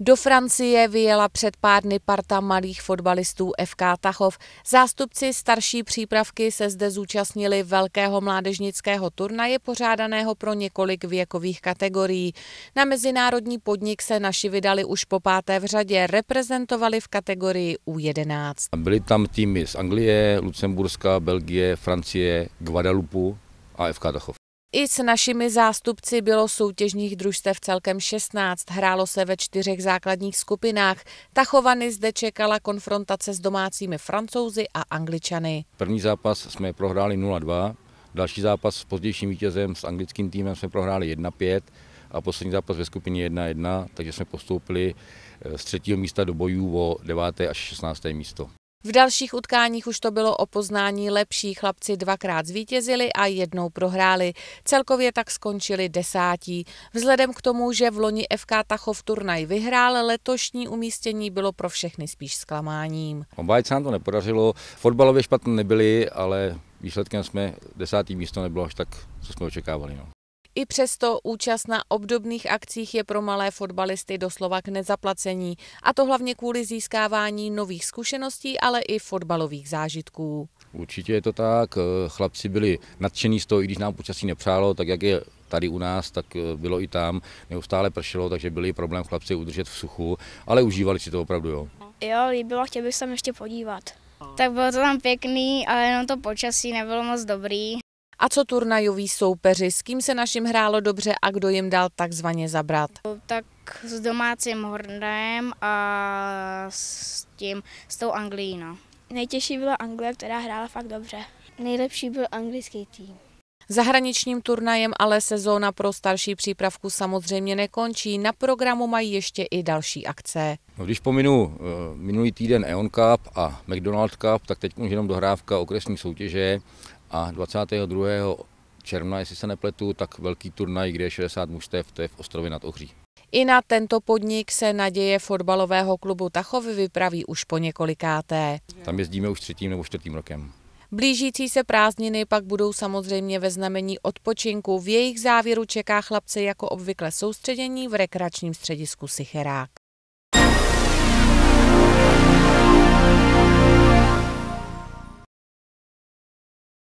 Do Francie vyjela před pár dny parta malých fotbalistů FK Tachov. Zástupci starší přípravky se zde zúčastnili velkého mládežnického turnaje pořádaného pro několik věkových kategorií. Na mezinárodní podnik se naši vydali už po páté v řadě, reprezentovali v kategorii U11. Byly tam týmy z Anglie, Lucemburska, Belgie, Francie, Guadalupu a FK Tachov. I s našimi zástupci bylo soutěžních družstev celkem 16, hrálo se ve čtyřech základních skupinách. Tachovany zde čekala konfrontace s domácími francouzi a angličany. První zápas jsme prohráli 0-2, další zápas s pozdějším vítězem s anglickým týmem jsme prohráli 1-5 a poslední zápas ve skupině 1-1, takže jsme postoupili eh, z třetího místa do bojů o 9. až 16. místo. V dalších utkáních už to bylo o poznání lepší. Chlapci dvakrát zvítězili a jednou prohráli. Celkově tak skončili desátí. Vzhledem k tomu, že v loni FK Tachov turnaj vyhrál, letošní umístění bylo pro všechny spíš zklamáním. Obájit se nám to nepodařilo. Fotbalově špatně nebyli, ale výsledkem jsme desátý místo nebylo až tak, co jsme očekávali. No. I přesto účast na obdobných akcích je pro malé fotbalisty doslova k nezaplacení, a to hlavně kvůli získávání nových zkušeností, ale i fotbalových zážitků. Určitě je to tak, eh, chlapci byli nadšení z toho, i když nám počasí nepřálo, tak jak je tady u nás, tak eh, bylo i tam, neustále pršelo, takže byli problém chlapci udržet v suchu, ale užívali si to opravdu, jo. Jo, líbilo, chtěl bych se ještě podívat. Tak bylo to tam pěkný, ale jenom to počasí nebylo moc dobrý. A co turnajoví soupeři, s kým se našim hrálo dobře a kdo jim dal takzvaně zabrat? Tak s domácím Hornem a s tím, s tou Anglií, no. Nejtěžší byla Anglie, která hrála fakt dobře. Nejlepší byl anglický tým. Zahraničním turnajem ale sezóna pro starší přípravku samozřejmě nekončí. Na programu mají ještě i další akce. No, když pominu eh, minulý týden Eon Cup a McDonald Cup, tak teď už jenom dohrávka okresní soutěže a 22. června, jestli se nepletu, tak velký turnaj, kde je 60 mužstev, to je v Ostrově nad Ohří. I na tento podnik se naděje fotbalového klubu Tachov vypraví už po několikáté. Tam jezdíme už třetím nebo čtvrtým rokem. Blížící se prázdniny pak budou samozřejmě ve znamení odpočinku. V jejich závěru čeká chlapce jako obvykle soustředění v rekreačním středisku Sicherák.